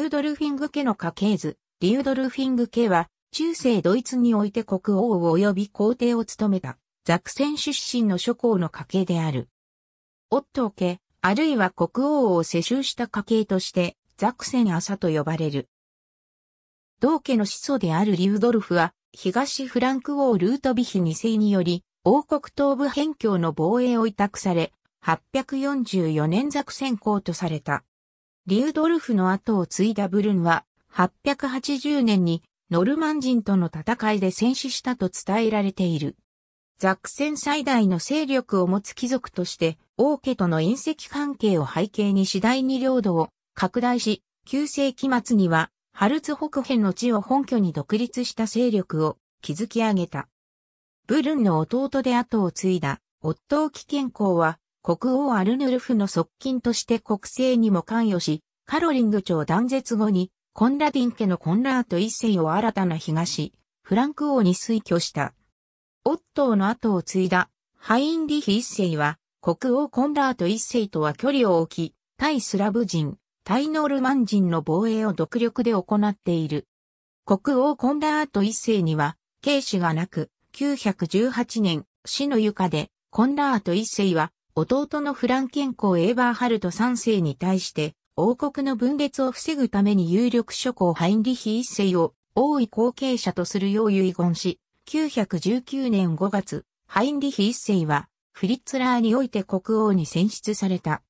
リュードルフィング家の家系図、リュードルフィング家は、中世ドイツにおいて国王及び皇帝を務めた、ザクセン出身の諸侯の家系である。オットー家、あるいは国王を世襲した家系として、ザクセン朝と呼ばれる。同家の始祖であるリュードルフは、東フランク王ルートヴィヒ2世により、王国東部辺境の防衛を委託され、844年ザクセン公とされた。リュードルフの後を継いだブルンは、880年にノルマン人との戦いで戦死したと伝えられている。ザクセン最大の勢力を持つ貴族として、王家との隕石関係を背景に次第に領土を拡大し、9世紀末には、ハルツ北辺の地を本拠に独立した勢力を築き上げた。ブルンの弟で後を継いだ、夫を危健公は、国王アルヌルフの側近として国政にも関与し、カロリング朝断絶後に、コンラディン家のコンラート一世を新たな東、フランク王に推挙した。オットーの後を継いだ、ハインリヒ一世は、国王コンラート一世とは距離を置き、対スラブ人、対ノールマン人の防衛を独力で行っている。国王コンラート一世には、軽視がなく、918年、死の床で、コンラート一世は、弟のフランケン公エーバーハルト3世に対して、王国の分裂を防ぐために有力諸侯ハインリヒ1世を王位後継者とするよう遺言し、919年5月、ハインリヒ1世は、フリッツラーにおいて国王に選出された。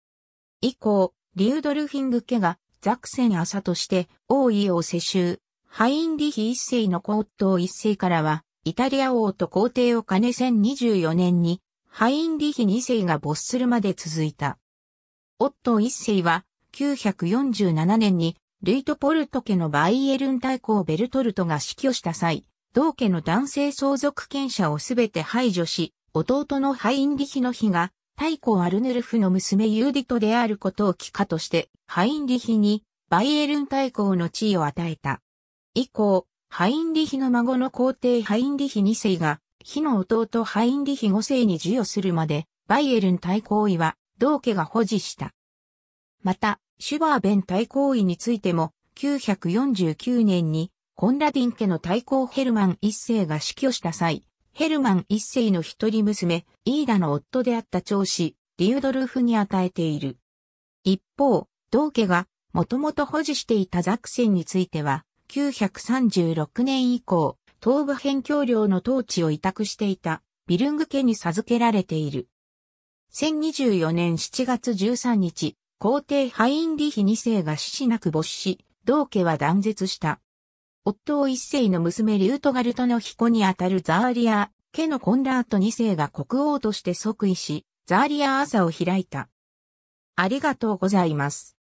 以降、リュードルフィング家がザクセン朝として王位を世襲。ハインリヒ一世の皇統一世からは、イタリア王と皇帝を兼ね1024年にハインリヒ2世が没するまで続いた。オットー1世は、947年に、ルイトポルト家のバイエルン大公ベルトルトが死去した際、同家の男性相続権者をすべて排除し、弟のハインリヒの日が、大公アルヌルフの娘ユーディトであることを帰化として、ハインリヒに、バイエルン大公の地位を与えた。以降、ハインリヒの孫の皇帝ハインリヒ2世が、ヒの弟ハインリヒ5世に授与するまで、バイエルン大公位は、同家が保持した。また、シュバーベン大公位についても、949年に、コンラディン家の大公ヘルマン一世が死去した際、ヘルマン一世の一人娘、イーダの夫であった長子、リュードルフに与えている。一方、同家がもともと保持していたザクセンについては、936年以降、東部辺境領の統治を委託していたビルング家に授けられている。1024年7月13日、皇帝ハインリヒ2世が死しなく没し、同家は断絶した。夫を一世の娘リュートガルトの彦にあたるザーリア、家のコンラート2世が国王として即位し、ザーリア朝を開いた。ありがとうございます。